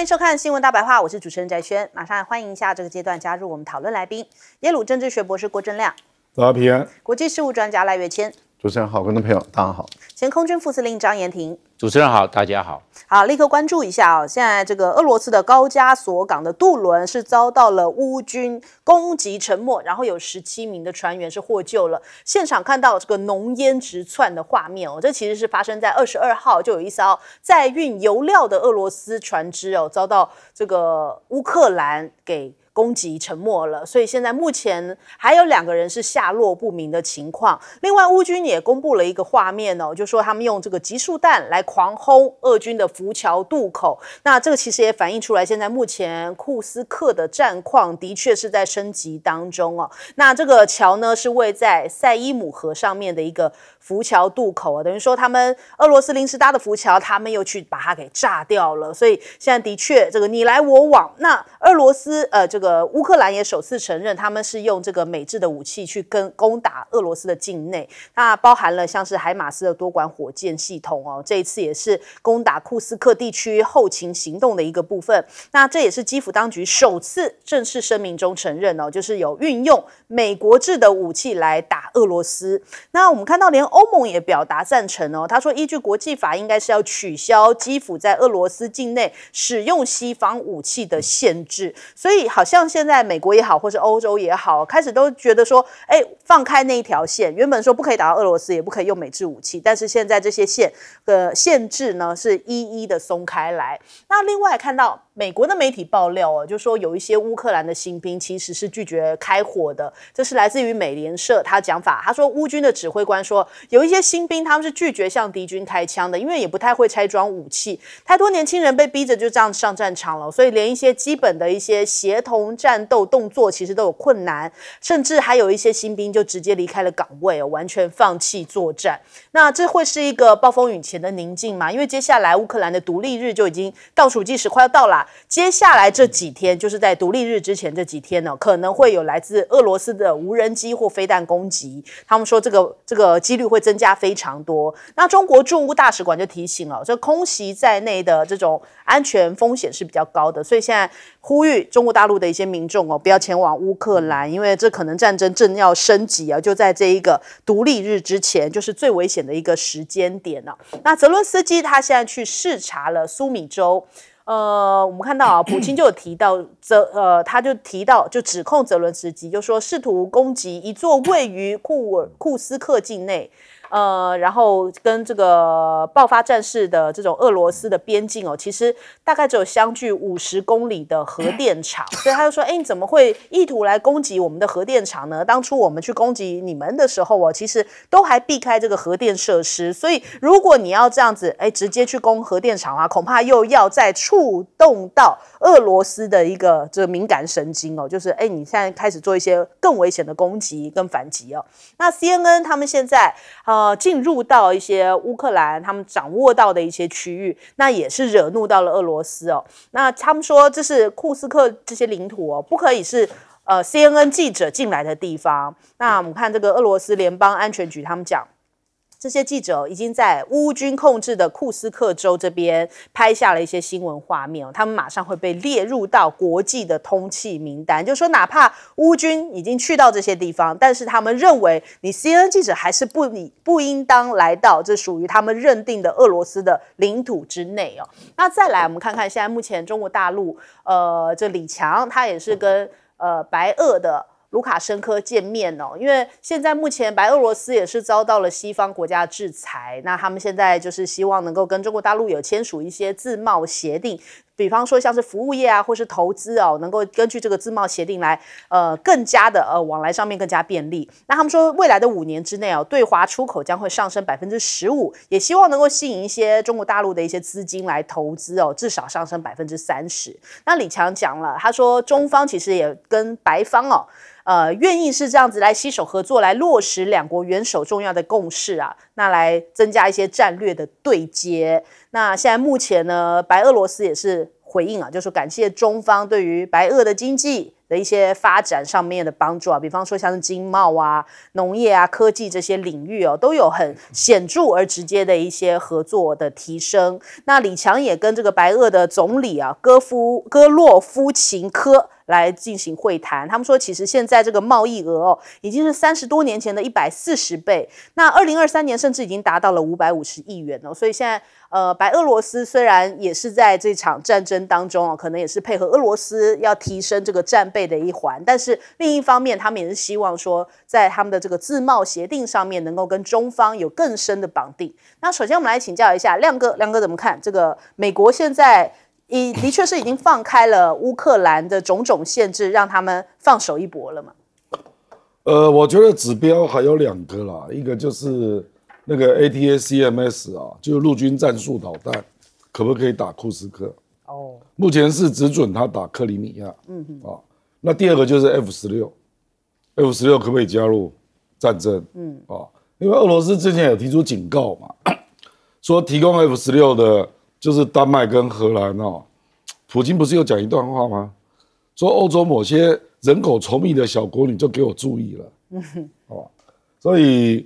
欢迎收看《新闻大白话》，我是主持人翟轩。马上来欢迎一下，这个阶段加入我们讨论来宾：耶鲁政治学博士郭正亮，早上安；国际事务专家赖月谦。主持人好，观众朋友大家好。前空军副司令张延廷，主持人好，大家好。好，立刻关注一下啊！现在这个俄罗斯的高加索港的渡轮是遭到了乌军攻击沉没，然后有十七名的船员是获救了。现场看到这个浓烟直窜的画面哦，这其实是发生在二十二号，就有一艘在运油料的俄罗斯船只哦，遭到这个乌克兰给。攻击沉默了，所以现在目前还有两个人是下落不明的情况。另外，乌军也公布了一个画面哦，就说他们用这个集束弹来狂轰俄军的浮桥渡口。那这个其实也反映出来，现在目前库斯克的战况的确是在升级当中哦。那这个桥呢，是位在塞伊姆河上面的一个。浮桥渡口啊，等于说他们俄罗斯临时搭的浮桥，他们又去把它给炸掉了。所以现在的确，这个你来我往。那俄罗斯呃，这个乌克兰也首次承认，他们是用这个美制的武器去跟攻打俄罗斯的境内。那包含了像是海马斯的多管火箭系统哦，这一次也是攻打库斯克地区后勤行动的一个部分。那这也是基辅当局首次正式声明中承认哦，就是有运用美国制的武器来打俄罗斯。那我们看到连欧欧盟也表达赞成哦，他说依据国际法，应该是要取消基辅在俄罗斯境内使用西方武器的限制。所以好像现在美国也好，或是欧洲也好，开始都觉得说，哎，放开那一条线。原本说不可以打到俄罗斯，也不可以用美制武器，但是现在这些线的限制呢，是一一的松开来。那另外看到。美国的媒体爆料哦，就说有一些乌克兰的新兵其实是拒绝开火的。这是来自于美联社，他讲法，他说乌军的指挥官说，有一些新兵他们是拒绝向敌军开枪的，因为也不太会拆装武器。太多年轻人被逼着就这样上战场了，所以连一些基本的一些协同战斗动作其实都有困难，甚至还有一些新兵就直接离开了岗位，完全放弃作战。那这会是一个暴风雨前的宁静吗？因为接下来乌克兰的独立日就已经倒数计时快要到了。接下来这几天，就是在独立日之前这几天呢，可能会有来自俄罗斯的无人机或飞弹攻击。他们说，这个这个几率会增加非常多。那中国驻乌大使馆就提醒了，这空袭在内的这种安全风险是比较高的，所以现在呼吁中国大陆的一些民众哦，不要前往乌克兰，因为这可能战争正要升级啊，就在这一个独立日之前，就是最危险的一个时间点呢。那泽伦斯基他现在去视察了苏米州。呃，我们看到啊，普京就有提到泽，呃，他就提到就指控泽伦斯基，就说试图攻击一座位于库尔库斯克境内。呃，然后跟这个爆发战事的这种俄罗斯的边境哦，其实大概只有相距五十公里的核电厂，所以他就说：“哎，你怎么会意图来攻击我们的核电厂呢？当初我们去攻击你们的时候哦，其实都还避开这个核电设施。所以如果你要这样子哎，直接去攻核电厂啊，恐怕又要再触动到俄罗斯的一个这个敏感神经哦，就是哎，你现在开始做一些更危险的攻击跟反击哦。那 C N N 他们现在啊。”呃，进入到一些乌克兰他们掌握到的一些区域，那也是惹怒到了俄罗斯哦。那他们说这是库斯克这些领土哦，不可以是呃 C N N 记者进来的地方。那我们看这个俄罗斯联邦安全局，他们讲。这些记者已经在乌军控制的库斯克州这边拍下了一些新闻画面他们马上会被列入到国际的通缉名单。就是说，哪怕乌军已经去到这些地方，但是他们认为你 CNN 记者还是不不应当来到这属于他们认定的俄罗斯的领土之内哦。那再来，我们看看现在目前中国大陆，呃，这李强他也是跟呃白俄的。卢卡申科见面哦，因为现在目前白俄罗斯也是遭到了西方国家制裁，那他们现在就是希望能够跟中国大陆有签署一些自贸协定。比方说像是服务业啊，或是投资哦，能够根据这个自贸协定来，呃，更加的呃往来上面更加便利。那他们说未来的五年之内哦，对华出口将会上升百分之十五，也希望能够吸引一些中国大陆的一些资金来投资哦，至少上升百分之三十。那李强讲了，他说中方其实也跟白方哦，呃，愿意是这样子来携手合作，来落实两国元首重要的共识啊，那来增加一些战略的对接。那现在目前呢，白俄罗斯也是回应啊，就是感谢中方对于白俄的经济的一些发展上面的帮助啊，比方说像是经贸啊、农业啊、科技这些领域哦，都有很显著而直接的一些合作的提升。那李强也跟这个白俄的总理啊，戈夫戈洛夫琴科。来进行会谈，他们说，其实现在这个贸易额哦，已经是三十多年前的一百四十倍，那二零二三年甚至已经达到了五百五十亿元哦，所以现在呃，白俄罗斯虽然也是在这场战争当中哦，可能也是配合俄罗斯要提升这个战备的一环，但是另一方面，他们也是希望说，在他们的这个自贸协定上面能够跟中方有更深的绑定。那首先我们来请教一下亮哥，亮哥怎么看这个美国现在？已的确是已经放开了乌克兰的种种限制，让他们放手一搏了嘛？呃，我觉得指标还有两个啦，一个就是那个 ATACMS 啊，就陆军战术导弹，可不可以打库斯克？哦，目前是只准他打克里米亚。嗯嗯。啊，那第二个就是 F 十六，F 十六可不可以加入战争？嗯啊，因为俄罗斯之前有提出警告嘛，说提供 F 十六的。就是丹麦跟荷兰哦，普京不是有讲一段话吗？说欧洲某些人口稠密的小国，你就给我注意了。哦，所以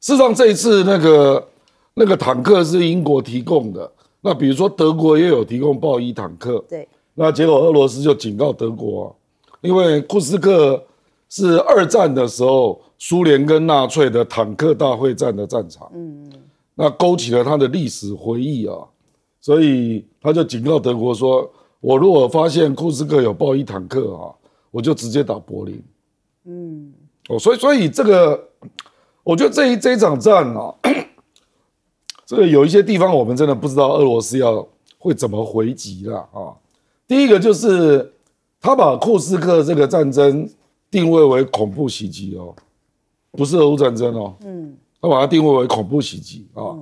事实上这一次那个那个坦克是英国提供的，那比如说德国也有提供豹一坦克。对。那结果俄罗斯就警告德国，因为库斯克是二战的时候苏联跟纳粹的坦克大会战的战场。嗯嗯。那勾起了他的历史回忆啊。所以他就警告德国说：“我如果发现库斯克有爆一坦克啊，我就直接打柏林。”嗯，哦，所以所以这个，我觉得这一这一场战啊，这个有一些地方我们真的不知道俄罗斯要会怎么回击了啊。第一个就是他把库斯克这个战争定位为恐怖袭击哦，不是俄乌战争哦，嗯，他把它定位为恐怖袭击啊。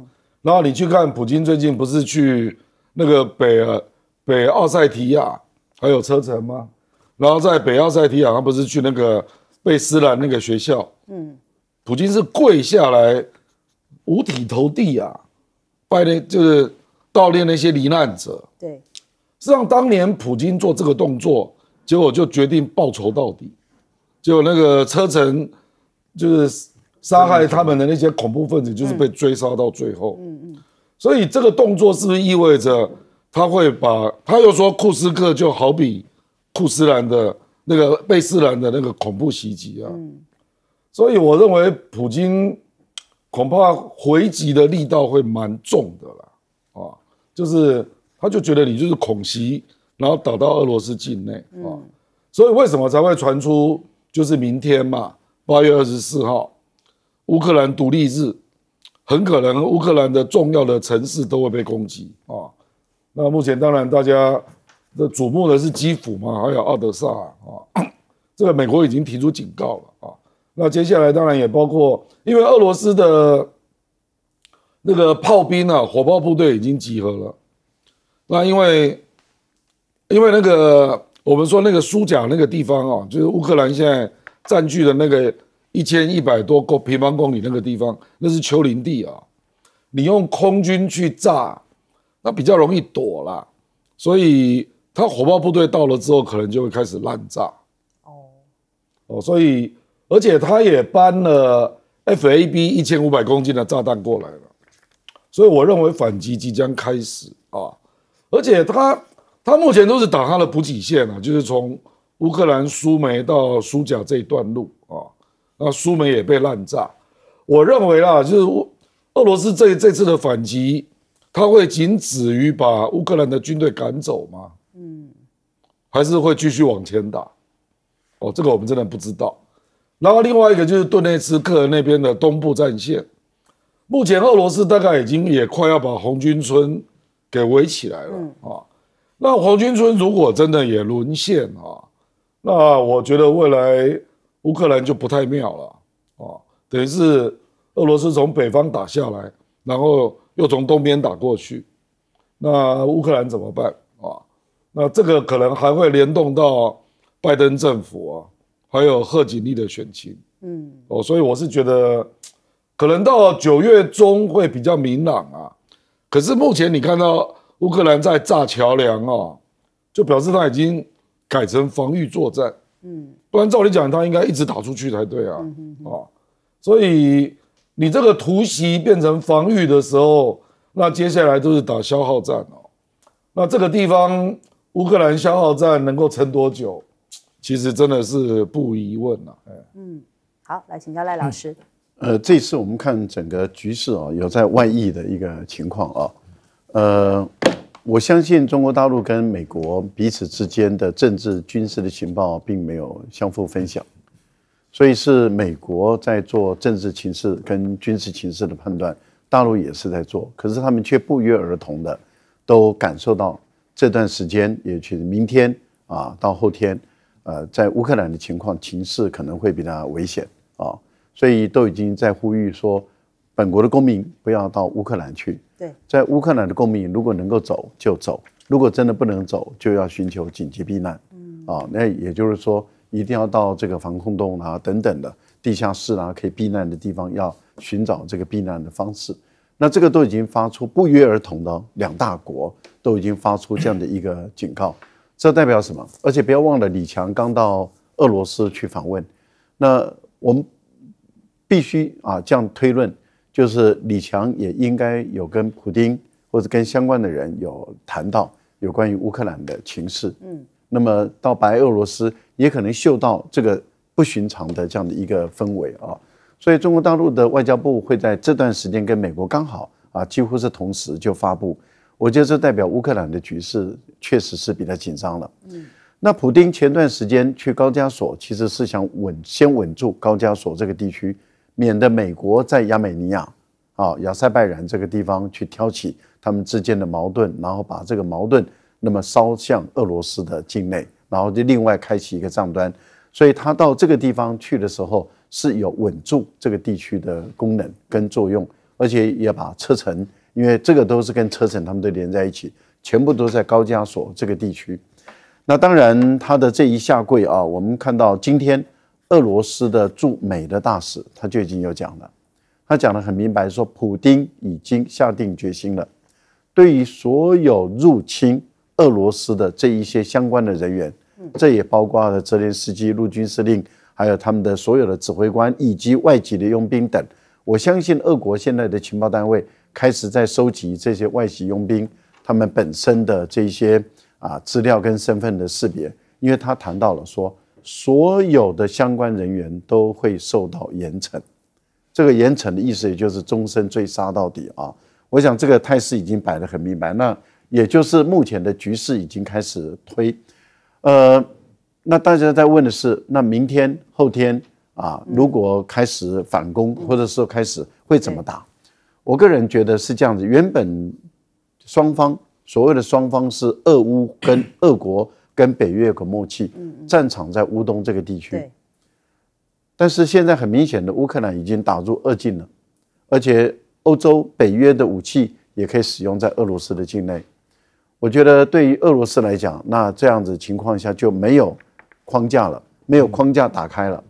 然后你去看普京最近不是去那个北北奥塞提亚还有车臣吗？然后在北奥塞提亚，他不是去那个贝斯兰那个学校？嗯，普京是跪下来五体投地啊，拜那就是悼念那些罹难者。对，实际上当年普京做这个动作，结果就决定报仇到底，结果那个车臣就是杀害他们的那些恐怖分子，就是被追杀到最后。所以这个动作是不是意味着他会把他又说库斯克就好比库斯兰的那个贝斯兰的那个恐怖袭击啊？嗯，所以我认为普京恐怕回击的力道会蛮重的啦，啊，就是他就觉得你就是恐袭，然后打到俄罗斯境内啊，所以为什么才会传出就是明天嘛，八月二十四号乌克兰独立日。很可能乌克兰的重要的城市都会被攻击啊！那目前当然大家的瞩目的是基辅嘛，还有奥德萨啊。这个美国已经提出警告了啊。那接下来当然也包括，因为俄罗斯的那个炮兵啊，火炮部队已经集合了。那因为因为那个我们说那个苏贾那个地方啊，就是乌克兰现在占据的那个。一千一百多公平方公里那个地方，那是丘陵地啊。你用空军去炸，那比较容易躲啦。所以他火炮部队到了之后，可能就会开始滥炸。哦哦，所以而且他也搬了 F A B 一千五百公斤的炸弹过来了。所以我认为反击即将开始啊！而且他他目前都是打他的补给线啊，就是从乌克兰苏梅到苏贾这一段路。那苏梅也被滥炸，我认为啦，就是俄俄罗斯这这次的反击，他会仅止于把乌克兰的军队赶走吗？嗯，还是会继续往前打？哦，这个我们真的不知道。然后另外一个就是顿涅茨克那边的东部战线，目前俄罗斯大概已经也快要把红军村给围起来了啊。那红军村如果真的也沦陷啊，那我觉得未来。乌克兰就不太妙了啊，等于是俄罗斯从北方打下来，然后又从东边打过去，那乌克兰怎么办啊？那这个可能还会联动到拜登政府啊，还有贺锦丽的选情，嗯，哦，所以我是觉得可能到九月中会比较明朗啊。可是目前你看到乌克兰在炸桥梁啊，就表示他已经改成防御作战，嗯。不然照理讲，他应该一直打出去才对啊！啊，所以你这个突袭变成防御的时候，那接下来就是打消耗战了。那这个地方乌克兰消耗战能够撑多久，其实真的是不疑问了。嗯，好，来请教赖老师。呃，这次我们看整个局势啊，有在外溢的一个情况啊，呃。我相信中国大陆跟美国彼此之间的政治、军事的情报并没有相互分享，所以是美国在做政治情势跟军事情势的判断，大陆也是在做，可是他们却不约而同的都感受到这段时间，也许明天啊到后天，呃，在乌克兰的情况情势可能会比较危险啊，所以都已经在呼吁说，本国的公民不要到乌克兰去。对，在乌克兰的公民，如果能够走就走，如果真的不能走，就要寻求紧急避难。嗯啊，那也就是说，一定要到这个防空洞啊、等等的地下室啊，可以避难的地方，要寻找这个避难的方式。那这个都已经发出不约而同的两大国都已经发出这样的一个警告，这代表什么？而且不要忘了，李强刚到俄罗斯去访问，那我们必须啊这样推论。就是李强也应该有跟普京或者跟相关的人有谈到有关于乌克兰的情势，嗯，那么到白俄罗斯也可能嗅到这个不寻常的这样的一个氛围啊，所以中国大陆的外交部会在这段时间跟美国刚好啊几乎是同时就发布，我觉得这代表乌克兰的局势确实是比较紧张了，嗯，那普京前段时间去高加索其实是想稳先稳住高加索这个地区。免得美国在亚美尼亚、啊亚塞拜然这个地方去挑起他们之间的矛盾，然后把这个矛盾那么烧向俄罗斯的境内，然后就另外开启一个账端。所以他到这个地方去的时候，是有稳住这个地区的功能跟作用，而且也把车臣，因为这个都是跟车臣他们都连在一起，全部都在高加索这个地区。那当然他的这一下跪啊，我们看到今天。俄罗斯的驻美的大使，他就已经有讲了，他讲得很明白，说普京已经下定决心了，对于所有入侵俄罗斯的这一些相关的人员，这也包括了泽连斯基陆军司令，还有他们的所有的指挥官以及外籍的佣兵等。我相信俄国现在的情报单位开始在收集这些外籍佣兵他们本身的这些啊资料跟身份的识别，因为他谈到了说。所有的相关人员都会受到严惩，这个严惩的意思也就是终身追杀到底啊！我想这个态势已经摆得很明白，那也就是目前的局势已经开始推。呃，那大家在问的是，那明天、后天啊，如果开始反攻，或者说开始会怎么打？我个人觉得是这样子，原本双方所谓的双方是俄乌跟俄国。跟北约有个默契，战场在乌东这个地区。但是现在很明显的，乌克兰已经打入二境了，而且欧洲北约的武器也可以使用在俄罗斯的境内。我觉得对于俄罗斯来讲，那这样子情况下就没有框架了，没有框架打开了，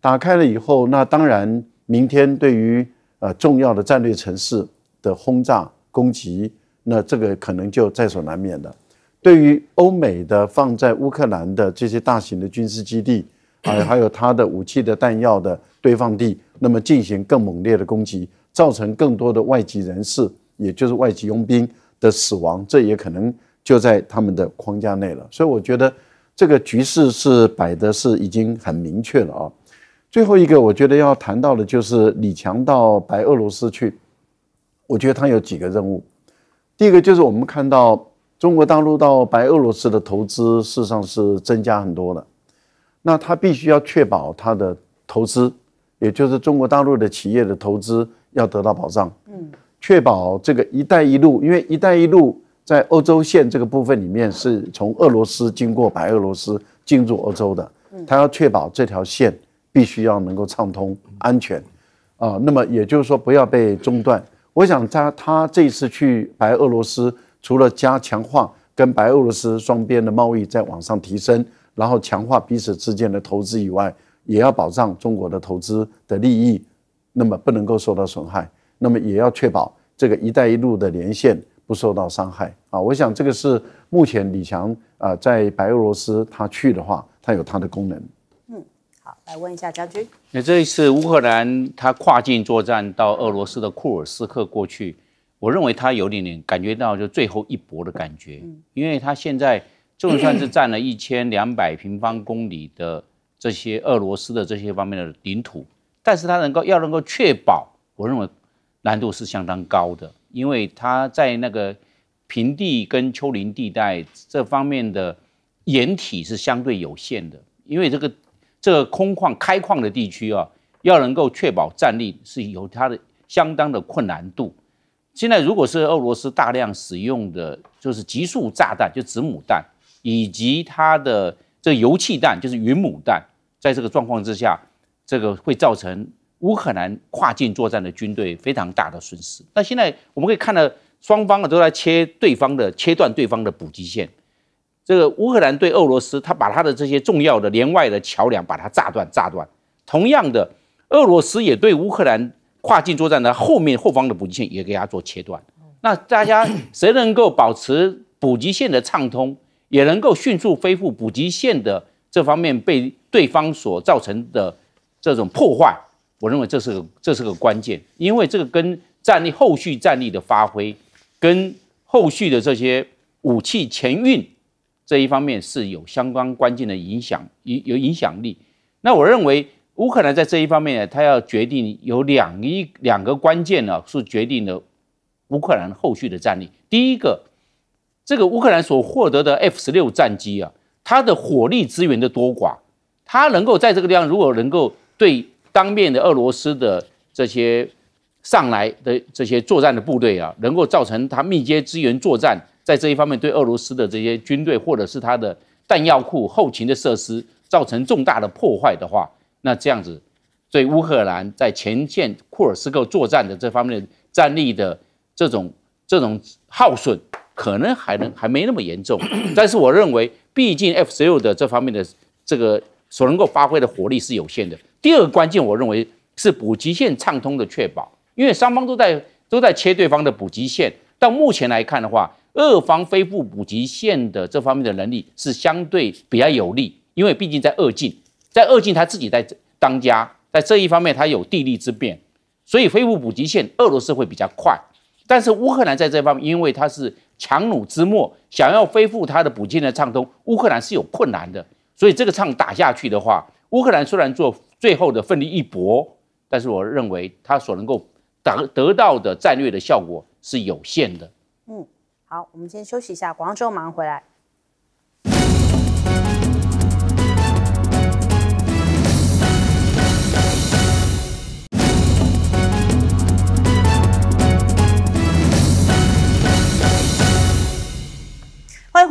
打开了以后，那当然明天对于呃重要的战略城市的轰炸攻击，那这个可能就在所难免的。对于欧美的放在乌克兰的这些大型的军事基地 啊，还有它的武器的弹药的堆放地，那么进行更猛烈的攻击，造成更多的外籍人士，也就是外籍佣兵的死亡，这也可能就在他们的框架内了。所以我觉得这个局势是摆的是已经很明确了啊。最后一个，我觉得要谈到的就是李强到白俄罗斯去，我觉得他有几个任务，第一个就是我们看到。中国大陆到白俄罗斯的投资事实上是增加很多了，那他必须要确保他的投资，也就是中国大陆的企业的投资要得到保障。嗯，确保这个“一带一路”，因为“一带一路”在欧洲线这个部分里面是从俄罗斯经过白俄罗斯进入欧洲的，他要确保这条线必须要能够畅通安全，啊，那么也就是说不要被中断。我想他他这次去白俄罗斯。除了加强化跟白俄罗斯双边的贸易再往上提升，然后强化彼此之间的投资以外，也要保障中国的投资的利益，那么不能够受到损害，那么也要确保这个“一带一路”的连线不受到伤害啊！我想这个是目前李强啊在白俄罗斯他去的话，他有他的功能。嗯，好，来问一下将军，那这一次乌克兰他跨境作战到俄罗斯的库尔斯克过去。我认为他有点点感觉到就最后一搏的感觉，因为他现在就算是占了一千两百平方公里的这些俄罗斯的这些方面的领土，但是他能够要能够确保，我认为难度是相当高的，因为他在那个平地跟丘陵地带这方面的掩体是相对有限的，因为这个这个空旷开旷的地区啊，要能够确保战力是有它的相当的困难度。现在如果是俄罗斯大量使用的，就是极速炸弹，就子母弹，以及它的这个油气弹，就是云母弹，在这个状况之下，这个会造成乌克兰跨境作战的军队非常大的损失。那现在我们可以看到，双方啊都在切对方的，切断对方的补给线。这个乌克兰对俄罗斯，他把他的这些重要的连外的桥梁把它炸断、炸断。同样的，俄罗斯也对乌克兰。跨境作战的后面后方的补给线也给它做切断。那大家 谁能够保持补给线的畅通，也能够迅速恢复补给线的这方面被对方所造成的这种破坏，我认为这是个这是个关键，因为这个跟战力后续战力的发挥，跟后续的这些武器前运这一方面是有相关关键的影响，有有影响力。那我认为。乌克兰在这一方面，他要决定有两一两个关键呢，是决定了乌克兰后续的战力。第一个，这个乌克兰所获得的 F 十六战机啊，它的火力资源的多寡，它能够在这个地方，如果能够对当面的俄罗斯的这些上来的这些作战的部队啊，能够造成它密接支援作战，在这一方面对俄罗斯的这些军队或者是它的弹药库、后勤的设施造成重大的破坏的话。那这样子，对乌克兰在前线库尔斯克作战的这方面的战力的这种这种耗损，可能还能还没那么严重。但是我认为，毕竟 F 十六的这方面的这个所能够发挥的火力是有限的。第二个关键，我认为是补给线畅通的确保，因为双方都在都在切对方的补给线。到目前来看的话，俄方恢复补给线的这方面的能力是相对比较有利，因为毕竟在二境。在二境，他自己在当家，在这一方面他有地利之便，所以恢复补给线，俄罗斯会比较快。但是乌克兰在这方面，因为它是强弩之末，想要恢复它的补给的畅通，乌克兰是有困难的。所以这个仗打下去的话，乌克兰虽然做最后的奋力一搏，但是我认为他所能够得得到的战略的效果是有限的。嗯，好，我们先休息一下，广州马上回来。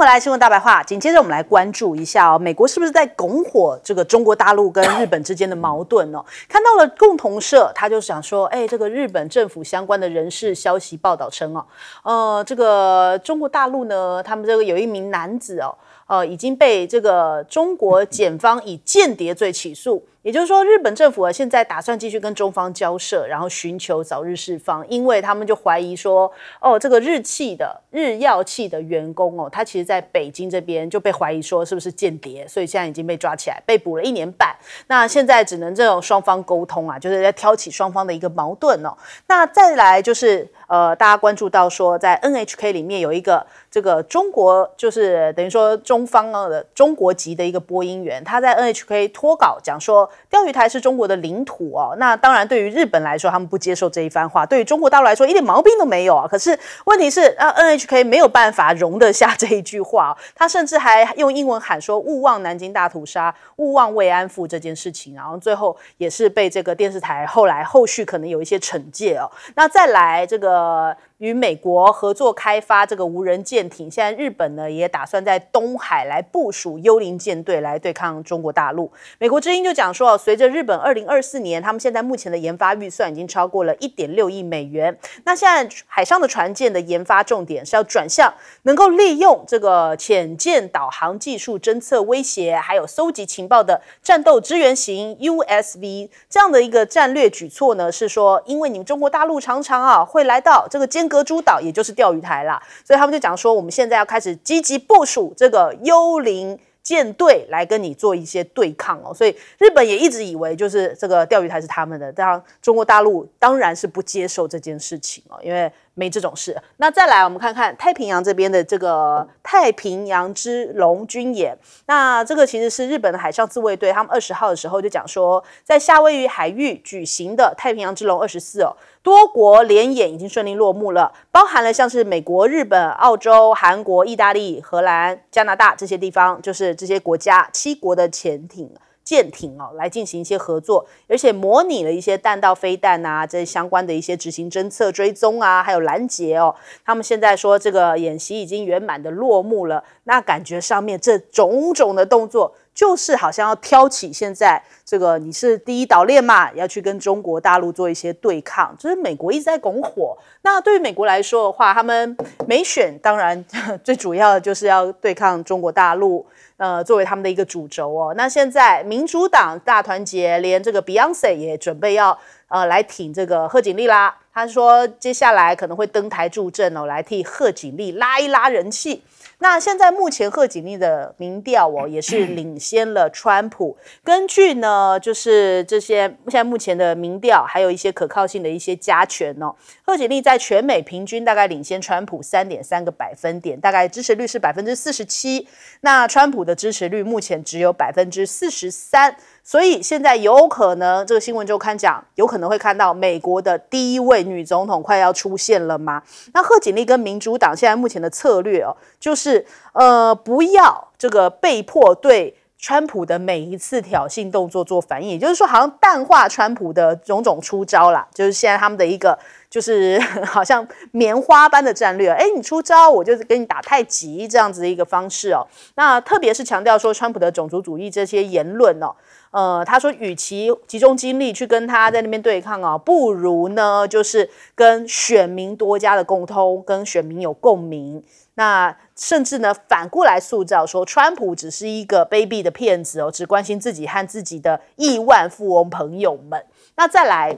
来新闻大白话，紧接着我们来关注一下哦，美国是不是在拱火这个中国大陆跟日本之间的矛盾哦？看到了共同社，他就想说，哎，这个日本政府相关的人事消息报道称哦，呃，这个中国大陆呢，他们这个有一名男子哦，呃，已经被这个中国检方以间谍罪起诉。也就是说，日本政府啊，现在打算继续跟中方交涉，然后寻求早日释放，因为他们就怀疑说，哦，这个日企的日药企的员工哦，他其实在北京这边就被怀疑说是不是间谍，所以现在已经被抓起来，被捕了一年半。那现在只能这种双方沟通啊，就是在挑起双方的一个矛盾哦。那再来就是，呃，大家关注到说，在 NHK 里面有一个这个中国，就是等于说中方的中国籍的一个播音员，他在 NHK 脱稿讲说。钓鱼台是中国的领土哦，那当然对于日本来说，他们不接受这一番话；对于中国大陆来说，一点毛病都没有啊。可是问题是，那 N H K 没有办法容得下这一句话，他甚至还用英文喊说“勿忘南京大屠杀，勿忘慰安妇”这件事情，然后最后也是被这个电视台后来后续可能有一些惩戒哦。那再来这个。与美国合作开发这个无人舰艇，现在日本呢也打算在东海来部署幽灵舰队来对抗中国大陆。美国之音就讲说，随着日本二零二四年，他们现在目前的研发预算已经超过了一点六亿美元。那现在海上的船舰的研发重点是要转向能够利用这个潜舰导航技术侦测威胁，还有搜集情报的战斗支援型 USV 这样的一个战略举措呢？是说，因为你们中国大陆常常啊会来到这个监格珠岛也就是钓鱼台啦，所以他们就讲说，我们现在要开始积极部署这个幽灵舰队来跟你做一些对抗哦。所以日本也一直以为就是这个钓鱼台是他们的，但中国大陆当然是不接受这件事情哦，因为。没这种事。那再来，我们看看太平洋这边的这个太平洋之龙军演。那这个其实是日本的海上自卫队，他们二十号的时候就讲说，在夏威夷海域举行的太平洋之龙二十四哦，多国联演已经顺利落幕了，包含了像是美国、日本、澳洲、韩国、意大利、荷兰、加拿大这些地方，就是这些国家七国的潜艇。舰艇哦来进行一些合作，而且模拟了一些弹道飞弹啊，这相关的一些执行侦测、追踪啊，还有拦截哦。他们现在说这个演习已经圆满的落幕了，那感觉上面这种种的动作，就是好像要挑起现在这个你是第一岛链嘛，要去跟中国大陆做一些对抗，就是美国一直在拱火。那对于美国来说的话，他们没选当然 最主要的就是要对抗中国大陆。呃，作为他们的一个主轴哦，那现在民主党大团结，连这个 Beyonce 也准备要呃来挺这个贺锦丽啦。他说，接下来可能会登台助阵哦，来替贺锦丽拉一拉人气。那现在目前贺锦丽的民调哦，也是领先了川普。根据呢，就是这些现在目前的民调，还有一些可靠性的一些加权哦，贺锦丽在全美平均大概领先川普三点三个百分点，大概支持率是百分之四十七。那川普的支持率目前只有百分之四十三，所以现在有可能这个新闻周刊讲，有可能会看到美国的第一位。女总统快要出现了吗？那贺锦丽跟民主党现在目前的策略哦，就是呃，不要这个被迫对川普的每一次挑衅动作做反应，也就是说，好像淡化川普的种种出招啦。就是现在他们的一个，就是 好像棉花般的战略。哎，你出招，我就是跟你打太极这样子的一个方式哦。那特别是强调说川普的种族主义这些言论哦。呃，他说，与其集中精力去跟他在那边对抗啊，不如呢，就是跟选民多加的沟通，跟选民有共鸣，那甚至呢，反过来塑造说，川普只是一个卑鄙的骗子哦，只关心自己和自己的亿万富翁朋友们，那再来。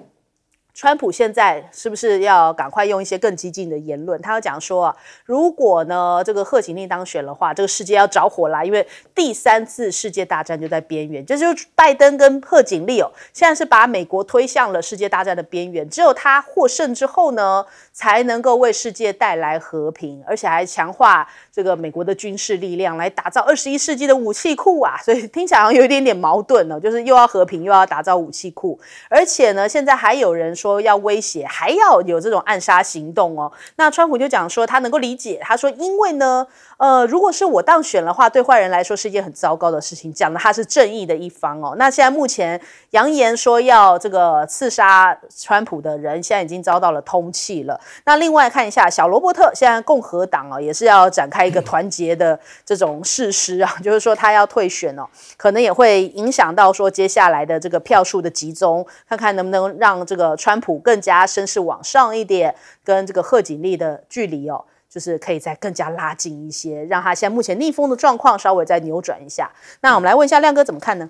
川普现在是不是要赶快用一些更激进的言论？他要讲说啊，如果呢这个贺锦丽当选的话，这个世界要着火啦，因为第三次世界大战就在边缘。就是拜登跟贺锦丽哦，现在是把美国推向了世界大战的边缘。只有他获胜之后呢，才能够为世界带来和平，而且还强化这个美国的军事力量，来打造二十一世纪的武器库啊。所以听起来好像有一点点矛盾呢，就是又要和平又要打造武器库，而且呢，现在还有人。说要威胁，还要有这种暗杀行动哦。那川普就讲说，他能够理解。他说，因为呢，呃，如果是我当选的话，对坏人来说是一件很糟糕的事情。讲的他是正义的一方哦。那现在目前扬言说要这个刺杀川普的人，现在已经遭到了通气了。那另外看一下，小罗伯特现在共和党啊，也是要展开一个团结的这种誓师啊，就是说他要退选哦，可能也会影响到说接下来的这个票数的集中，看看能不能让这个川。川普更加身势往上一点，跟这个贺锦丽的距离哦，就是可以再更加拉近一些，让他现在目前逆风的状况稍微再扭转一下。那我们来问一下亮哥怎么看呢？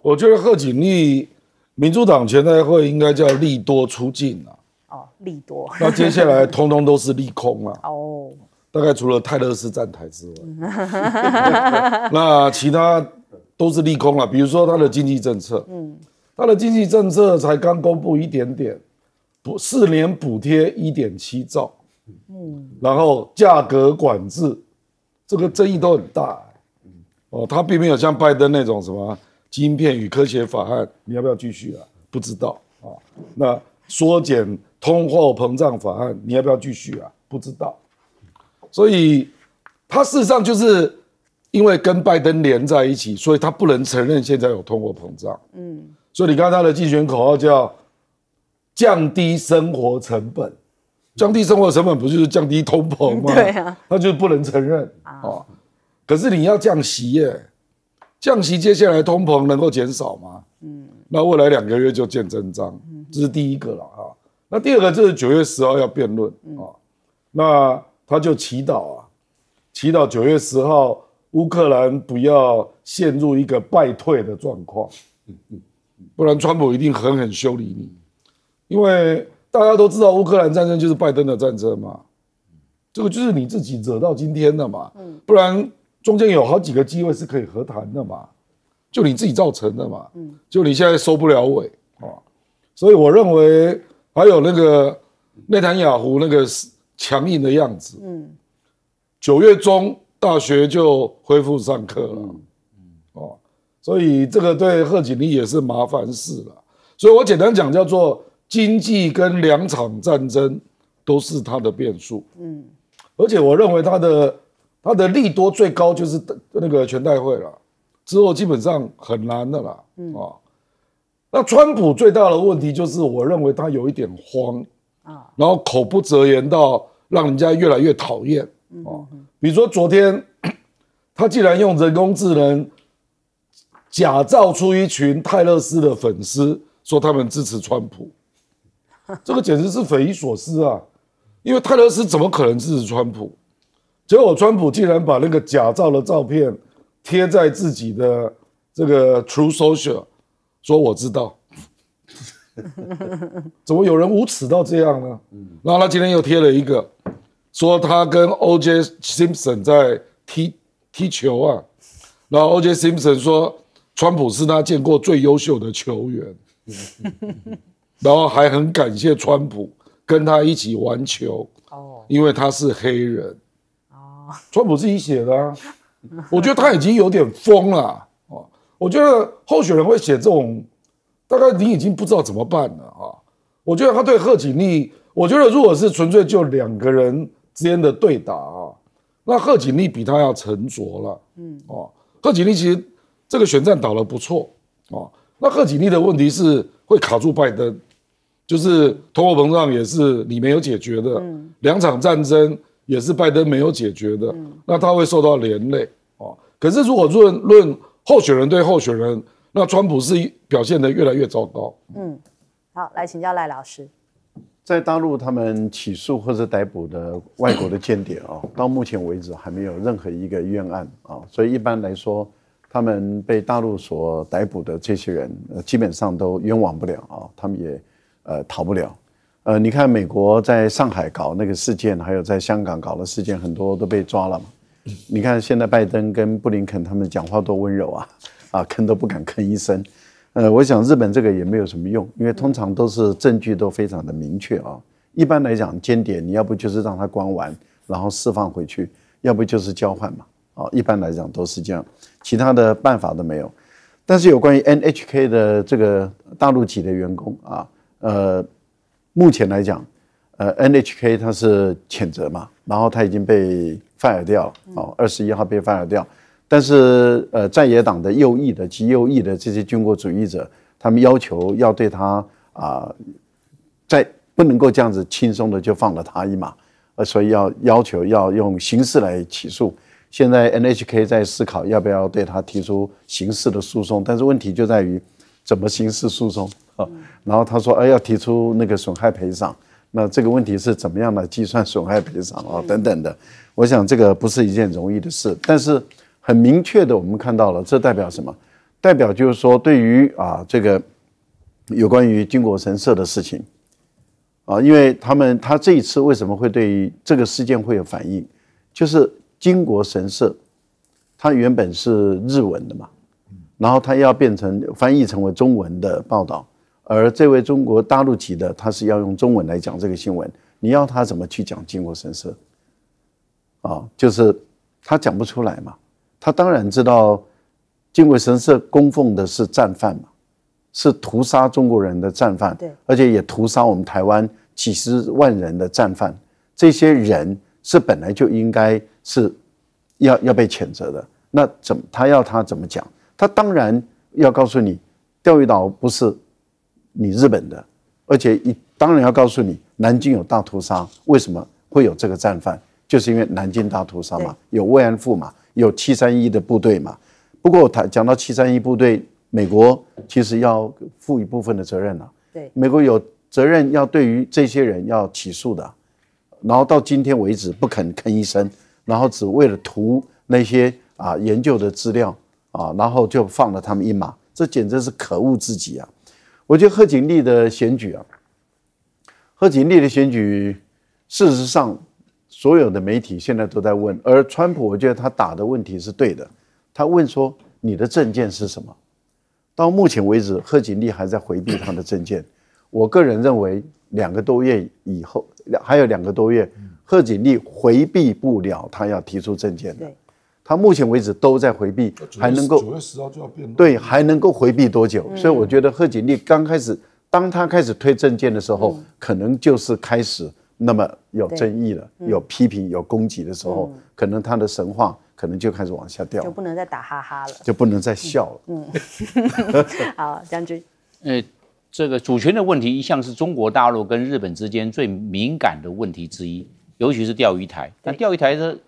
我觉得贺锦丽民主党前代会应该叫利多出镜啊。哦，利多。那接下来通通都是利空了。哦。大概除了泰勒斯站台之外，那其他都是利空了。比如说他的经济政策，嗯。他的经济政策才刚公布一点点，补四年补贴一点七兆，嗯，然后价格管制，这个争议都很大，哦，他并没有像拜登那种什么晶片与科学法案，你要不要继续啊？不知道啊，那缩减通货膨胀法案，你要不要继续啊？不知道，所以他事实上就是因为跟拜登连在一起，所以他不能承认现在有通货膨胀，嗯。所以你看他的竞选口号叫“降低生活成本”，降低生活成本不就是降低通膨吗？对啊，他就不能承认啊。可是你要降息耶，降息接下来通膨能够减少吗？嗯，那未来两个月就见真章。这是第一个了啊。那第二个就是九月十号要辩论啊，那他就祈祷啊，祈祷九月十号乌克兰不要陷入一个败退的状况。嗯嗯。不然，川普一定狠狠修理你，因为大家都知道乌克兰战争就是拜登的战争嘛，这个就是你自己惹到今天的嘛。嗯，不然中间有好几个机会是可以和谈的嘛，就你自己造成的嘛。嗯，就你现在收不了尾啊，所以我认为还有那个内塔雅胡那个强硬的样子。嗯，九月中大学就恢复上课了。所以这个对贺锦丽也是麻烦事了，所以我简单讲叫做经济跟两场战争，都是他的变数。嗯，而且我认为他的他的利多最高就是那个全代会了，之后基本上很难的啦。嗯啊，那川普最大的问题就是我认为他有一点慌啊，然后口不择言到让人家越来越讨厌。比如说昨天 他既然用人工智能。假造出一群泰勒斯的粉丝，说他们支持川普，这个简直是匪夷所思啊！因为泰勒斯怎么可能支持川普？结果川普竟然把那个假造的照片贴在自己的这个 True Social，说我知道，怎么有人无耻到这样呢？然后他今天又贴了一个，说他跟 O J Simpson 在踢踢球啊，然后 O J Simpson 说。川普是他见过最优秀的球员，然后还很感谢川普跟他一起玩球哦，因为他是黑人哦。川普自己写的，我觉得他已经有点疯了哦。我觉得候选人会写这种，大概你已经不知道怎么办了啊。我觉得他对贺锦丽，我觉得如果是纯粹就两个人之间的对打啊，那贺锦丽比他要沉着了。嗯哦，贺锦丽其实。这个选战打得不错哦。那贺锦丽的问题是会卡住拜登，就是通货膨胀也是你没有解决的，两场战争也是拜登没有解决的，那他会受到连累哦。可是如果论论候选人对候选人，那川普是表现得越来越糟糕。嗯，好，来请教赖老师，在大陆他们起诉或者逮捕的外国的间谍啊，到目前为止还没有任何一个冤案啊，所以一般来说。他们被大陆所逮捕的这些人，呃，基本上都冤枉不了啊，他们也呃逃不了。呃，你看美国在上海搞那个事件，还有在香港搞的事件，很多都被抓了嘛。你看现在拜登跟布林肯他们讲话多温柔啊，啊，吭都不敢吭一声。呃，我想日本这个也没有什么用，因为通常都是证据都非常的明确啊。一般来讲，间谍你要不就是让他关完，然后释放回去，要不就是交换嘛。啊，一般来讲都是这样。其他的办法都没有，但是有关于 NHK 的这个大陆籍的员工啊，呃，目前来讲，呃，NHK 他是谴责嘛，然后他已经被 fire 掉了，哦，二十一号被 fire 掉，但是呃，在野党的右翼的极右翼的这些军国主义者，他们要求要对他啊，在不能够这样子轻松的就放了他一马，呃，所以要要求要用刑事来起诉。现在 NHK 在思考要不要对他提出刑事的诉讼，但是问题就在于，怎么刑事诉讼啊？然后他说，哎，要提出那个损害赔偿，那这个问题是怎么样的计算损害赔偿啊？等等的，我想这个不是一件容易的事。但是很明确的，我们看到了，这代表什么？代表就是说，对于啊这个有关于金国神社的事情啊，因为他们他这一次为什么会对这个事件会有反应，就是。靖国神社，它原本是日文的嘛，然后它要变成翻译成为中文的报道，而这位中国大陆籍的他是要用中文来讲这个新闻，你要他怎么去讲靖国神社？啊，就是他讲不出来嘛。他当然知道靖国神社供奉的是战犯嘛，是屠杀中国人的战犯，对，而且也屠杀我们台湾几十万人的战犯，这些人是本来就应该。是要要被谴责的，那怎他要他怎么讲？他当然要告诉你，钓鱼岛不是你日本的，而且一当然要告诉你，南京有大屠杀，为什么会有这个战犯？就是因为南京大屠杀嘛，有慰安妇嘛，有七三一的部队嘛。不过他讲到七三一部队，美国其实要负一部分的责任了。对，美国有责任要对于这些人要起诉的，然后到今天为止不肯吭一声。然后只为了图那些啊研究的资料啊，然后就放了他们一马，这简直是可恶至极啊！我觉得贺锦丽的选举啊，贺锦丽的选举，事实上所有的媒体现在都在问，而川普我觉得他打的问题是对的，他问说你的证件是什么？到目前为止，贺锦丽还在回避他的证件。我个人认为，两个多月以后，两还有两个多月。贺锦丽回避不了，他要提出政件的。他目前为止都在回避，还能够九月十号就要对，还能够回避多久？所以我觉得贺锦丽刚开始，当他开始推政件的时候，可能就是开始那么有争议了，有批评、有攻击的时候，可能他的神话可能就开始往下掉，就不能再打哈哈了，就不能再笑了。嗯，好，将军。呃，这个主权的问题一向是中国大陆跟日本之间最敏感的问题之一。尤其是钓鱼台，那钓鱼台这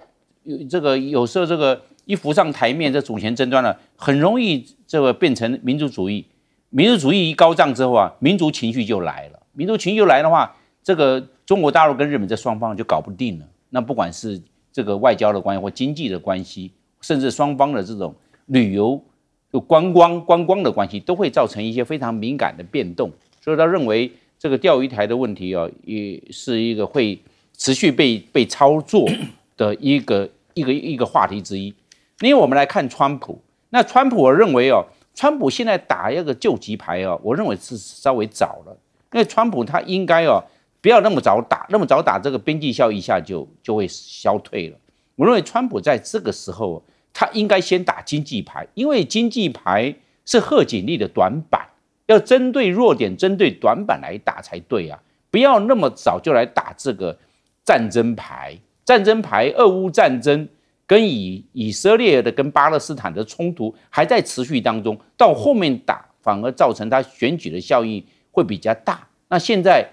有这个有时候这个一浮上台面，这主权争端了，很容易这个变成民族主义。民族主义一高涨之后啊，民族情绪就来了。民族情绪来的话，这个中国大陆跟日本这双方就搞不定了。那不管是这个外交的关系或经济的关系，甚至双方的这种旅游、观光、观光的关系，都会造成一些非常敏感的变动。所以他认为这个钓鱼台的问题啊，也是一个会。持续被被操作的一个一个一个话题之一，因为我们来看川普，那川普我认为哦，川普现在打一个救急牌哦，我认为是稍微早了，因为川普他应该哦，不要那么早打，那么早打这个边际效益下就就会消退了。我认为川普在这个时候，他应该先打经济牌，因为经济牌是贺锦丽的短板，要针对弱点、针对短板来打才对啊，不要那么早就来打这个。战争牌，战争牌，俄乌战争跟以以色列的跟巴勒斯坦的冲突还在持续当中。到后面打反而造成他选举的效应会比较大。那现在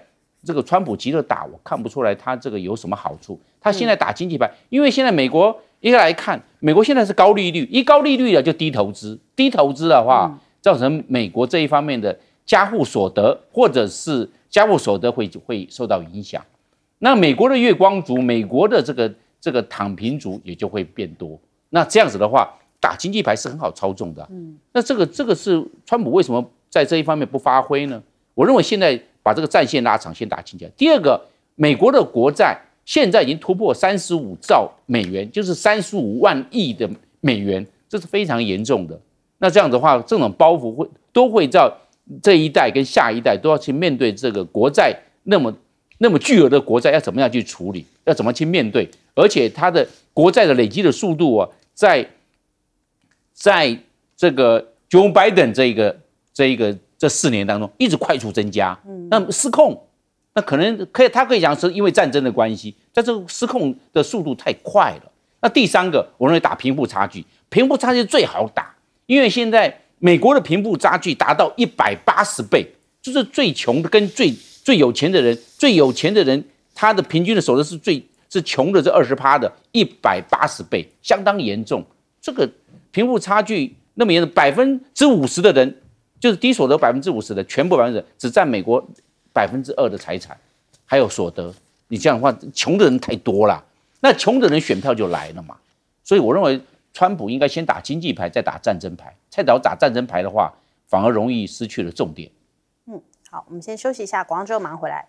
这个川普急着打，我看不出来他这个有什么好处。他现在打经济牌，因为现在美国一个来看，美国现在是高利率，一高利率了就低投资，低投资的话造成美国这一方面的家户所得或者是家户所得会会受到影响。那美国的月光族，美国的这个这个躺平族也就会变多。那这样子的话，打经济牌是很好操纵的。嗯，那这个这个是川普为什么在这一方面不发挥呢？我认为现在把这个战线拉长，先打经济。第二个，美国的国债现在已经突破三十五兆美元，就是三十五万亿的美元，这是非常严重的。那这样子的话，这种包袱会都会在这一代跟下一代都要去面对这个国债那么。那么巨额的国债要怎么样去处理？要怎么去面对？而且它的国债的累积的速度啊，在，在这个 Joe Biden 这一个这一个这四年当中一直快速增加，嗯，那失控，那可能可以，他可以讲是因为战争的关系，在这个失控的速度太快了。那第三个，我认为打贫富差距，贫富差距最好打，因为现在美国的贫富差距达到一百八十倍，就是最穷跟最。最有钱的人，最有钱的人，他的平均的所得是最是穷的这二十趴的，一百八十倍，相当严重。这个贫富差距那么严重，百分之五十的人就是低所得百分之五十的，全部百分之只占美国百分之二的财产，还有所得。你这样的话，穷的人太多了，那穷的人选票就来了嘛。所以我认为，川普应该先打经济牌，再打战争牌。菜刀打战争牌的话，反而容易失去了重点。好，我们先休息一下，广告之后忙回来。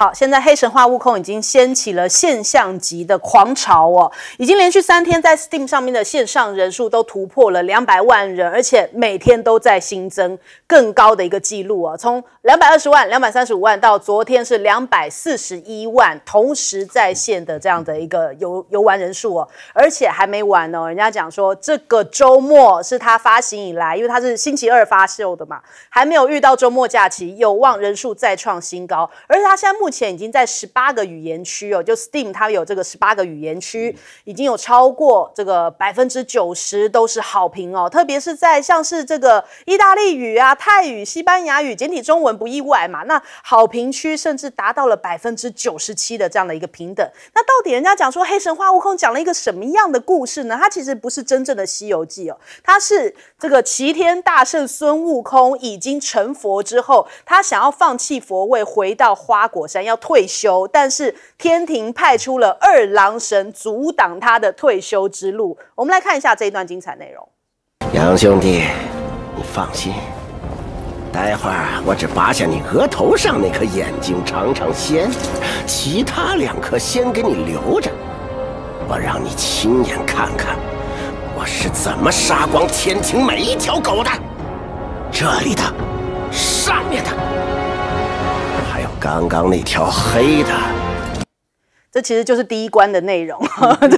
好，现在《黑神话：悟空》已经掀起了现象级的狂潮哦，已经连续三天在 Steam 上面的线上人数都突破了两百万人，而且每天都在新增更高的一个记录哦，从两百二十万、两百三十五万到昨天是两百四十一万同时在线的这样的一个游游玩人数哦，而且还没完呢！人家讲说这个周末是它发行以来，因为它是星期二发售的嘛，还没有遇到周末假期，有望人数再创新高，而且它现在目。目前已经在十八个语言区哦，就 Steam 它有这个十八个语言区，已经有超过这个百分之九十都是好评哦。特别是在像是这个意大利语啊、泰语、西班牙语、简体中文，不意外嘛。那好评区甚至达到了百分之九十七的这样的一个平等。那到底人家讲说《黑神话：悟空》讲了一个什么样的故事呢？它其实不是真正的《西游记》哦，它是这个齐天大圣孙悟空已经成佛之后，他想要放弃佛位，回到花果山。要退休，但是天庭派出了二郎神阻挡他的退休之路。我们来看一下这一段精彩内容。杨兄弟，你放心，待会儿我只拔下你额头上那颗眼睛尝尝鲜，其他两颗先给你留着，我让你亲眼看看我是怎么杀光天庭每一条狗的。这里的，上面的。刚刚那条黑的，这其实就是第一关的内容，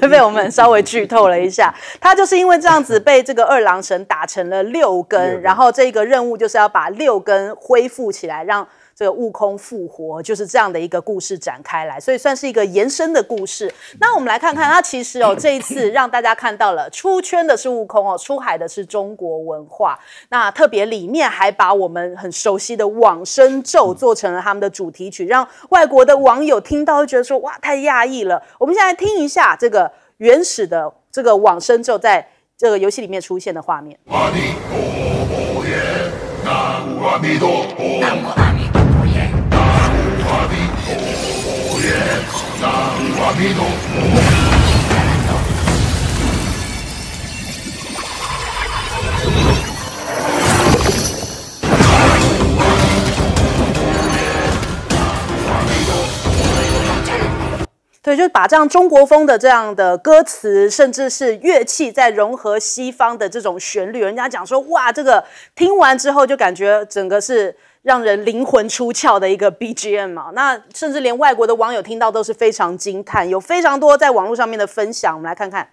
这 被我们稍微剧透了一下。他就是因为这样子被这个二郎神打成了六根，然后这个任务就是要把六根恢复起来，让。这个悟空复活就是这样的一个故事展开来，所以算是一个延伸的故事。那我们来看看，它其实哦，这一次 让大家看到了出圈的是悟空哦，出海的是中国文化。那特别里面还把我们很熟悉的《往生咒》做成了他们的主题曲，让外国的网友听到会觉得说哇，太讶异了。我们现在听一下这个原始的这个《往生咒》在这个游戏里面出现的画面。对，就是把这样中国风的这样的歌词，甚至是乐器，在融合西方的这种旋律。人家讲说，哇，这个听完之后就感觉整个是。让人灵魂出窍的一个 BGM 啊，那甚至连外国的网友听到都是非常惊叹，有非常多在网络上面的分享，我们来看看。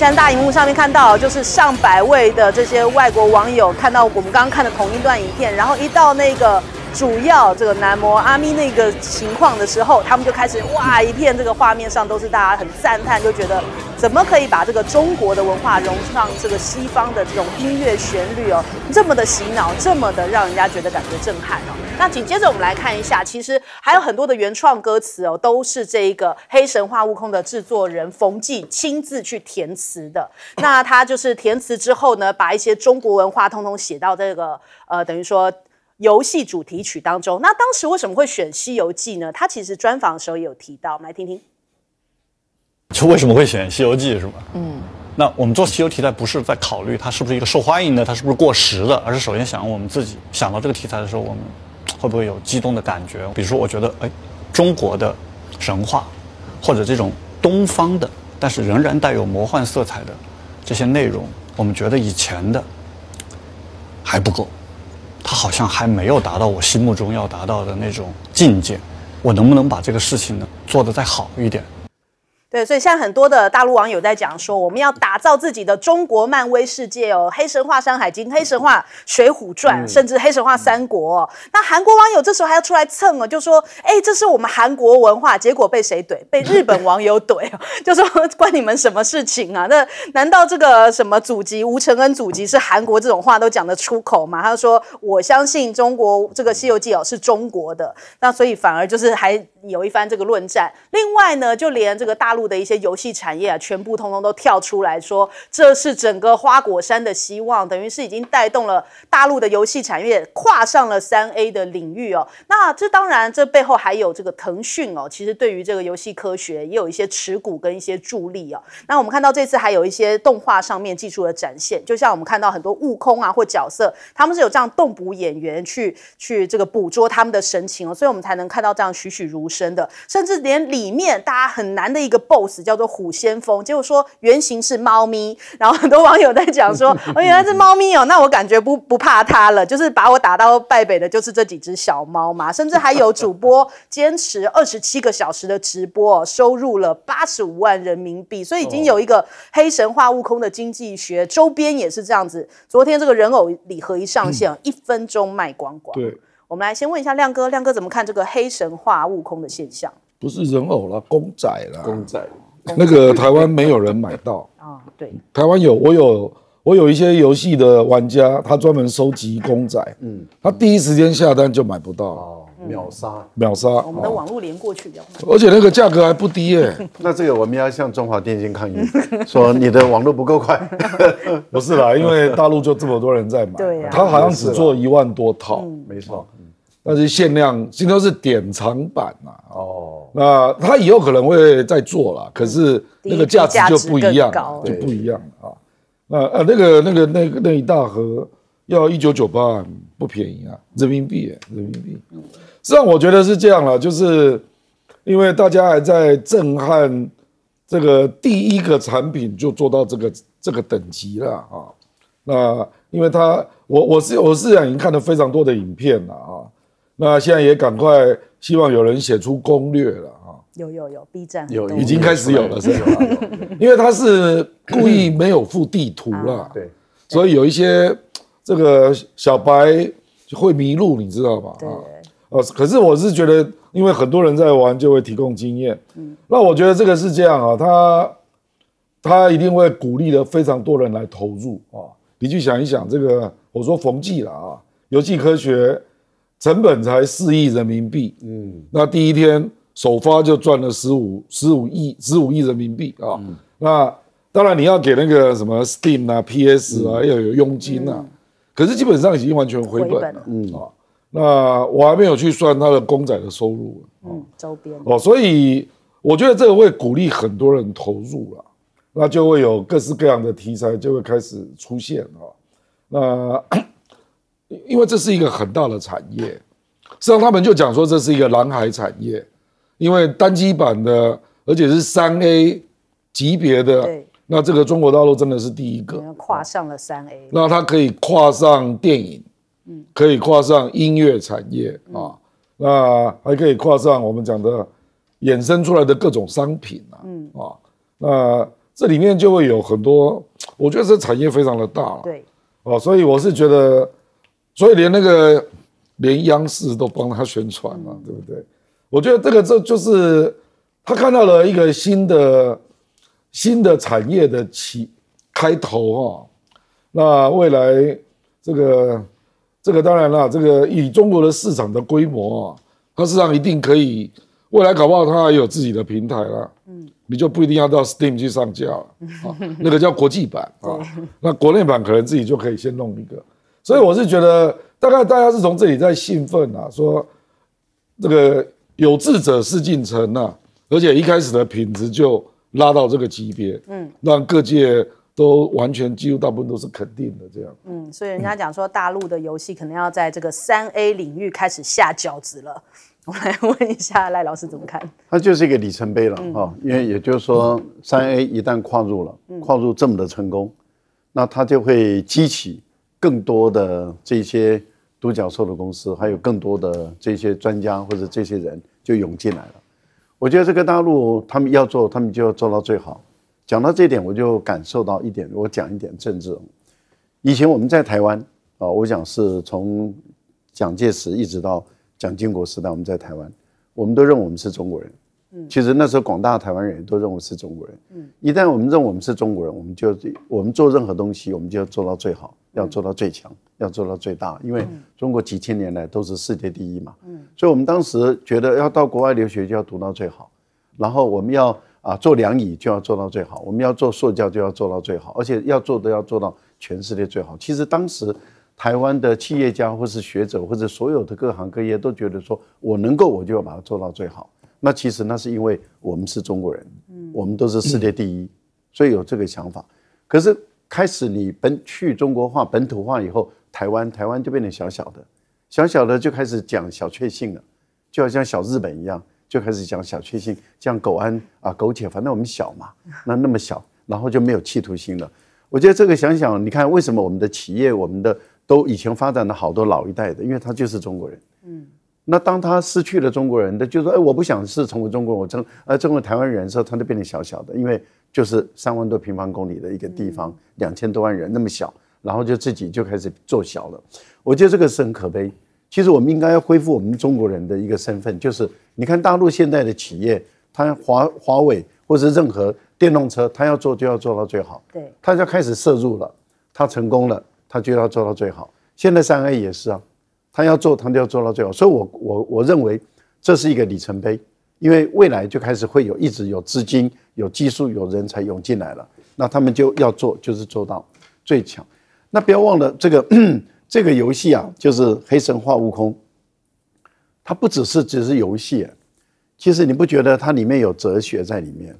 在大荧幕上面看到，就是上百位的这些外国网友看到我们刚刚看的同一段影片，然后一到那个。主要这个男模阿咪那个情况的时候，他们就开始哇一片这个画面上都是大家很赞叹，就觉得怎么可以把这个中国的文化融上这个西方的这种音乐旋律哦，这么的洗脑，这么的让人家觉得感觉震撼哦。那紧接着我们来看一下，其实还有很多的原创歌词哦，都是这个《黑神话：悟空》的制作人冯骥亲自去填词的。那他就是填词之后呢，把一些中国文化通通写到这个呃，等于说。游戏主题曲当中，那当时为什么会选《西游记》呢？他其实专访的时候也有提到，我们来听听。就为什么会选《西游记》是吧？嗯。那我们做西游题材不是在考虑它是不是一个受欢迎的，它是不是过时的，而是首先想我们自己想到这个题材的时候，我们会不会有激动的感觉？比如说，我觉得哎，中国的神话或者这种东方的，但是仍然带有魔幻色彩的这些内容，我们觉得以前的还不够。好像还没有达到我心目中要达到的那种境界，我能不能把这个事情呢做得再好一点？对，所以现在很多的大陆网友在讲说，我们要打造自己的中国漫威世界哦，黑神话、山海经、黑神话、水浒传，甚至黑神话三国。那韩国网友这时候还要出来蹭哦，就说，哎，这是我们韩国文化，结果被谁怼？被日本网友怼，就说关你们什么事情啊？那难道这个什么祖籍吴承恩祖籍是韩国这种话都讲得出口吗？他说，我相信中国这个西游记哦是中国的，那所以反而就是还有一番这个论战。另外呢，就连这个大陆。的一些游戏产业啊，全部通通都跳出来说，这是整个花果山的希望，等于是已经带动了大陆的游戏产业跨上了三 A 的领域哦。那这当然，这背后还有这个腾讯哦，其实对于这个游戏科学也有一些持股跟一些助力哦。那我们看到这次还有一些动画上面技术的展现，就像我们看到很多悟空啊或角色，他们是有这样动捕演员去去这个捕捉他们的神情哦，所以我们才能看到这样栩栩如生的，甚至连里面大家很难的一个。boss 叫做虎先锋，结果说原型是猫咪，然后很多网友在讲说，哦原来是猫咪哦，那我感觉不不怕它了，就是把我打到败北的，就是这几只小猫嘛，甚至还有主播坚持二十七个小时的直播，收入了八十五万人民币，所以已经有一个黑神话悟空的经济学周边也是这样子，昨天这个人偶礼盒一上线，一分钟卖光光。对，我们来先问一下亮哥，亮哥怎么看这个黑神话悟空的现象？不是人偶了，公仔了。公仔，那个台湾没有人买到。哦，对。台湾有，我有，我有一些游戏的玩家，他专门收集公仔。嗯。他第一时间下单就买不到。啊，秒杀，秒杀。我们的网络连过去比而且那个价格还不低哎。那这个我们要向中华电信抗议，说你的网络不够快。不是啦，因为大陆就这么多人在买。对呀。他好像只做一万多套，没错。但是限量，新都是典藏版啊。哦，那它以后可能会再做了，可是那个价值就不一样，就不一样了啊。那啊，那个那个那个那一大盒要一九九八，不便宜啊，人民币，人民币。实际上我觉得是这样了，就是因为大家还在震撼这个第一个产品就做到这个这个等级了啊。那因为它，我我是我是已经看了非常多的影片了啊。那现在也赶快希望有人写出攻略了啊！有有有，B 站有已经开始有了，是有，因为他是故意没有附地图了，对，所以有一些这个小白会迷路，你知道吧？对，可是我是觉得，因为很多人在玩，就会提供经验。嗯，那我觉得这个是这样啊，他他一定会鼓励了非常多人来投入啊！你去想一想，这个我说冯骥了啊，游戏科学。成本才四亿人民币，嗯，那第一天首发就赚了十五十五亿十五亿人民币啊，那当然你要给那个什么 Steam 啊、PS 啊要有佣金啊，可是基本上已经完全回本了，嗯啊，那我还没有去算他的公仔的收入，嗯，周边哦，所以我觉得这个会鼓励很多人投入啊，那就会有各式各样的题材就会开始出现啊，那。因为这是一个很大的产业，实际上他们就讲说这是一个蓝海产业，因为单机版的，而且是三 A 级别的，那这个中国大陆真的是第一个，跨上了三 A，那它可以跨上电影，嗯，可以跨上音乐产业啊，那还可以跨上我们讲的衍生出来的各种商品啊，嗯啊，那这里面就会有很多，我觉得这产业非常的大了，对，哦，所以我是觉得。所以连那个，连央视都帮他宣传嘛，对不对？我觉得这个这就是他看到了一个新的新的产业的起开头哦。那未来这个这个当然了，这个以中国的市场的规模啊，它市场一定可以。未来搞不好它还有自己的平台了。嗯，你就不一定要到 Steam 去上架了。啊，那个叫国际版啊，那国内版可能自己就可以先弄一个。所以我是觉得，大概大家是从这里在兴奋啊，说这个有志者事竟成啊，而且一开始的品质就拉到这个级别，嗯，让各界都完全几乎大部分都是肯定的这样，嗯，所以人家讲说大陆的游戏可能要在这个三 A 领域开始下饺子了，我来问一下赖老师怎么看？它就是一个里程碑了哈，因为也就是说三 A 一旦跨入了，跨入这么的成功，那它就会激起。更多的这些独角兽的公司，还有更多的这些专家或者这些人就涌进来了。我觉得这个大陆他们要做，他们就要做到最好。讲到这点，我就感受到一点，我讲一点政治。以前我们在台湾啊，我讲是从蒋介石一直到蒋经国时代，我们在台湾，我们都认我们是中国人。嗯，其实那时候广大台湾人都认为是中国人。嗯，一旦我们认我们是中国人，我们就我们做任何东西，我们就要做到最好。要做到最强，要做到最大，因为中国几千年来都是世界第一嘛。嗯，所以，我们当时觉得要到国外留学就要读到最好，然后我们要啊做凉椅就要做到最好，我们要做塑胶就要做到最好，而且要做的要做到全世界最好。其实当时台湾的企业家或是学者或者所有的各行各业都觉得说，我能够我就要把它做到最好。那其实那是因为我们是中国人，嗯，我们都是世界第一，所以有这个想法。可是。开始你本去中国化本土化以后，台湾台湾就变得小小的，小小的就开始讲小确幸了，就好像小日本一样，就开始讲小确幸，像苟安啊苟且，反正我们小嘛，那那么小，然后就没有企图心了。我觉得这个想想，你看为什么我们的企业，我们的都以前发展的好多老一代的，因为他就是中国人，嗯，那当他失去了中国人，的，就说哎我不想是成为中国，人，我成呃成为台湾人的时候，他就变得小小的，因为。就是三万多平方公里的一个地方，两千多万人那么小，然后就自己就开始做小了。我觉得这个是很可悲。其实我们应该要恢复我们中国人的一个身份，就是你看大陆现在的企业，它华华为或者任何电动车，它要做就要做到最好。对，它就开始摄入了，它成功了，它就要做到最好。现在三 A 也是啊，它要做它就要做到最好。所以，我我我认为这是一个里程碑。因为未来就开始会有一直有资金、有技术、有人才涌进来了，那他们就要做，就是做到最强。那不要忘了，这个 这个游戏啊，就是《黑神话：悟空》，它不只是只是游戏，其实你不觉得它里面有哲学在里面，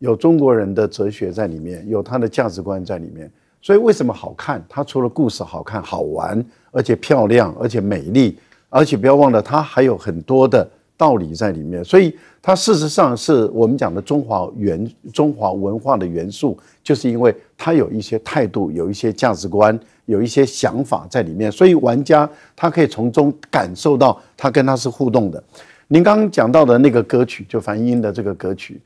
有中国人的哲学在里面，有它的价值观在里面。所以为什么好看？它除了故事好看、好玩，而且漂亮，而且美丽，而且不要忘了，它还有很多的。道理在里面，所以它事实上是我们讲的中华元、中华文化的元素，就是因为它有一些态度、有一些价值观、有一些想法在里面，所以玩家他可以从中感受到他跟他是互动的。您刚刚讲到的那个歌曲，就梵音的这个歌曲，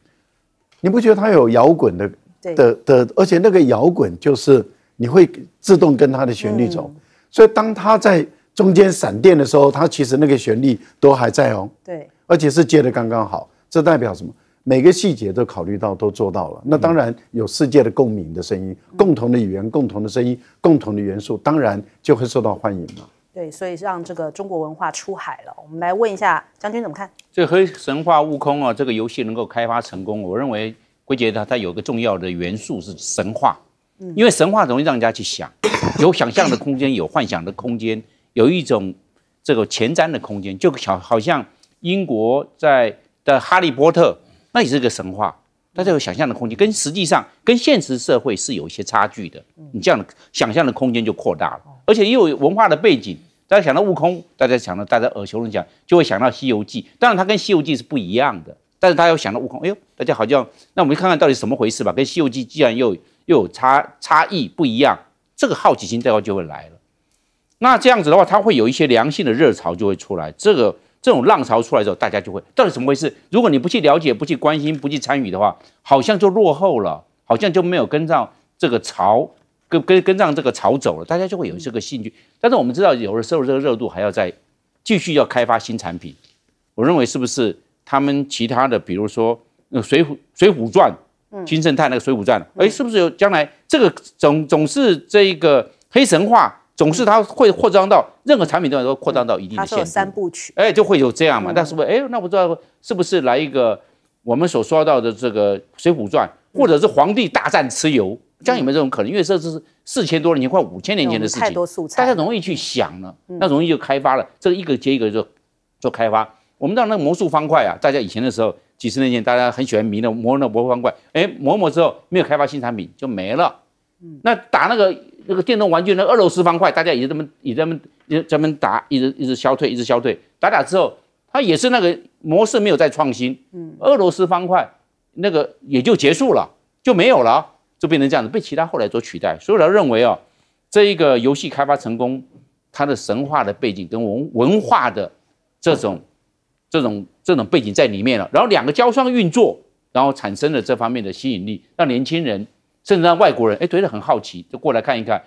你不觉得它有摇滚的？对的的，而且那个摇滚就是你会自动跟它的旋律走，所以当它在。中间闪电的时候，它其实那个旋律都还在哦。对，而且是接的刚刚好，这代表什么？每个细节都考虑到，都做到了。那当然有世界的共鸣的声音，共同的语言，共同的声音，共同的元素，当然就会受到欢迎嘛。对，所以让这个中国文化出海了。我们来问一下将军怎么看？这黑神话悟空啊，这个游戏能够开发成功，我认为归结到它有个重要的元素是神话。嗯，因为神话容易让人家去想，有想象的空间，有幻想的空间。有一种这个前瞻的空间，就好好像英国在的《哈利波特》，那也是个神话，大家有想象的空间，跟实际上跟现实社会是有一些差距的。你这样的想象的空间就扩大了，而且又有文化的背景。大家想到悟空，大家想到大家耳熟能详，就会想到《西游记》，当然它跟《西游记》是不一样的。但是大家想到悟空，哎呦，大家好像那我们看看到底什么回事吧？跟《西游记》既然又又有差差异不一样，这个好奇心最后就会来了。那这样子的话，它会有一些良性的热潮就会出来。这个这种浪潮出来之后，大家就会到底怎么回事？如果你不去了解、不去关心、不去参与的话，好像就落后了，好像就没有跟上这个潮，跟跟跟上这个潮走了。大家就会有这个兴趣。但是我们知道，有的时候这个热度还要再继续要开发新产品。我认为是不是他们其他的，比如说《水浒水浒传》、《金圣叹》那个《水浒传》，哎，是不是有将来这个总总是这一个黑神话？总是它会扩张到任何产品都要扩张到一定的。它度。三部曲，哎，就会有这样嘛？但是不，哎，那不知道是不是来一个我们所说到的这个《水浒传》，或者是皇帝大战蚩尤，这样有没有这种可能？因为这是四千多年前，快五千年前的事情，太多素材，大家容易去想了，那容易就开发了，这一个接一个就做开发。我们知道那个魔术方块啊，大家以前的时候几十年前，大家很喜欢迷那魔那魔方块，哎，磨磨之后没有开发新产品就没了。嗯，那打那个。那个电动玩具，那俄罗斯方块，大家也这么，也这么，也这么打，一直一直消退，一直消退，打打之后，它也是那个模式没有再创新，嗯，俄罗斯方块那个也就结束了，就没有了，就变成这样子，被其他后来所取代。所以他认为哦，这一个游戏开发成功，它的神话的背景跟文文化的这种、这种、这种背景在里面了，然后两个交相运作，然后产生了这方面的吸引力，让年轻人。甚至让外国人哎觉得很好奇，就过来看一看。